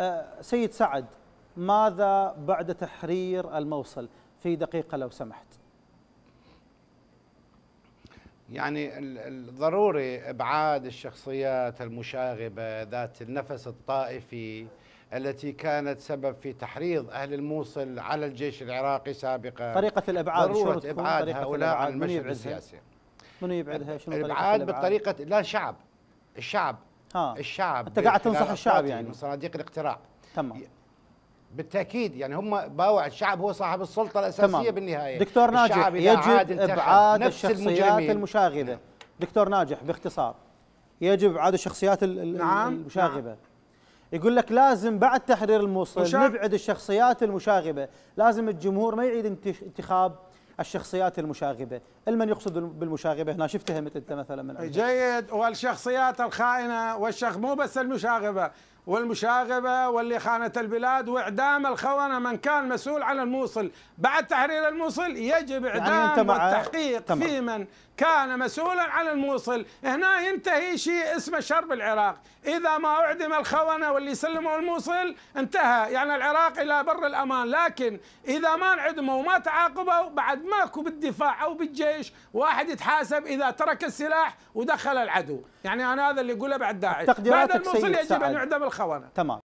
آه، سيد سعد ماذا بعد تحرير الموصل في دقيقة لو سمحت يعني الضروري إبعاد الشخصيات المشاغبة ذات النفس الطائفي التي كانت سبب في تحريض أهل الموصل على الجيش العراقي سابقا طريقة الإبعاد ضرورة إبعاد هؤلاء عن المشهد السياسي من يبعدها شنو الابعاد بالطريقه لا شعب الشعب ها. الشعب انت قاعد تنصح الشعب يعني من صناديق الاقتراع تمام بالتاكيد يعني هم باوع الشعب هو صاحب السلطه الاساسيه تمام. بالنهايه دكتور ناجح يجب ابعاد الشخصيات المشاغبه دكتور ناجح باختصار يجب ابعاد الشخصيات نعم. المشاغبه نعم. يقول لك لازم بعد تحرير الموصل نبعد الشخصيات المشاغبه لازم الجمهور ما يعيد انتخاب الشخصيات المشاغبه، المن يقصد بالمشاغبه هنا شفتها مثل انت مثلا من جيد والشخصيات الخائنه والشخ مو بس المشاغبه، والمشاغبة واللي خانة البلاد وإعدام الخونة من كان مسؤول عن الموصل بعد تحرير الموصل يجب يعني إعدام يعني والتحقيق تمام. في من كان مسؤولا عن الموصل هنا ينتهي شيء اسمه شرب العراق إذا ما أعدم الخونة واللي سلموا الموصل انتهى يعني العراق إلى بر الأمان لكن إذا ما انعدموا وما تعاقبوا بعد ماكو بالدفاع أو بالجيش واحد يتحاسب إذا ترك السلاح ودخل العدو يعني أنا هذا اللي أقوله بعد داعش بعد الموصل يجب أن يعدم الخونة خونه تمام